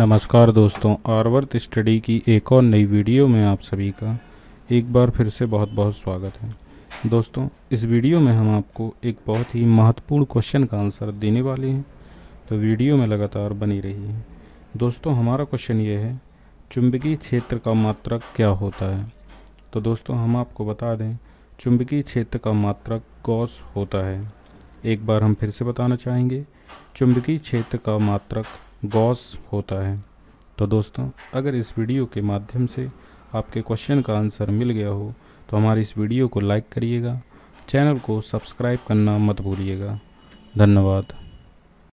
नमस्कार दोस्तों आरवर्त स्टडी की एक और नई वीडियो में आप सभी का एक बार फिर से बहुत बहुत स्वागत है दोस्तों इस वीडियो में हम आपको एक बहुत ही महत्वपूर्ण क्वेश्चन का आंसर देने वाले हैं तो वीडियो में लगातार बनी रही है दोस्तों हमारा क्वेश्चन ये है चुंबकीय क्षेत्र का मात्रक क्या होता है तो दोस्तों हम आपको बता दें चुंबकीय क्षेत्र का मात्रक गौस होता है एक बार हम फिर से बताना चाहेंगे चुंबकीय क्षेत्र का मात्रक गॉस होता है तो दोस्तों अगर इस वीडियो के माध्यम से आपके क्वेश्चन का आंसर मिल गया हो तो हमारी इस वीडियो को लाइक करिएगा चैनल को सब्सक्राइब करना मत भूलिएगा धन्यवाद